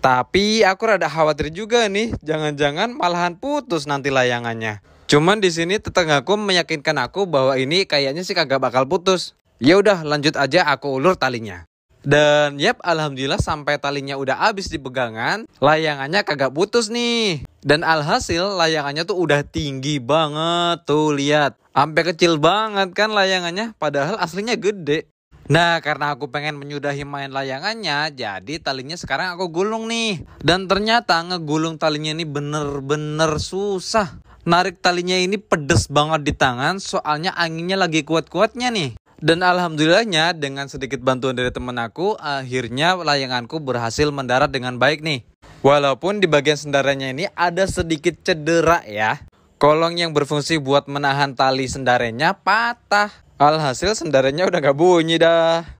Tapi aku rada khawatir juga nih, jangan-jangan malahan putus nanti layangannya. Cuman di sini tetanggaku meyakinkan aku bahwa ini kayaknya sih kagak bakal putus. Ya udah, lanjut aja aku ulur talinya. Dan yep, alhamdulillah sampai talinya udah habis di pegangan, layangannya kagak putus nih. Dan alhasil layangannya tuh udah tinggi banget tuh lihat. Sampai kecil banget kan layangannya, padahal aslinya gede. Nah, karena aku pengen menyudahi main layangannya, jadi talinya sekarang aku gulung nih. Dan ternyata ngegulung talinya ini bener-bener susah. Narik talinya ini pedes banget di tangan, soalnya anginnya lagi kuat-kuatnya nih. Dan alhamdulillahnya dengan sedikit bantuan dari temen aku, akhirnya layanganku berhasil mendarat dengan baik nih. Walaupun di bagian sendaranya ini ada sedikit cedera ya. Kolong yang berfungsi buat menahan tali sendaranya patah. Alhasil sendarannya udah gak bunyi dah.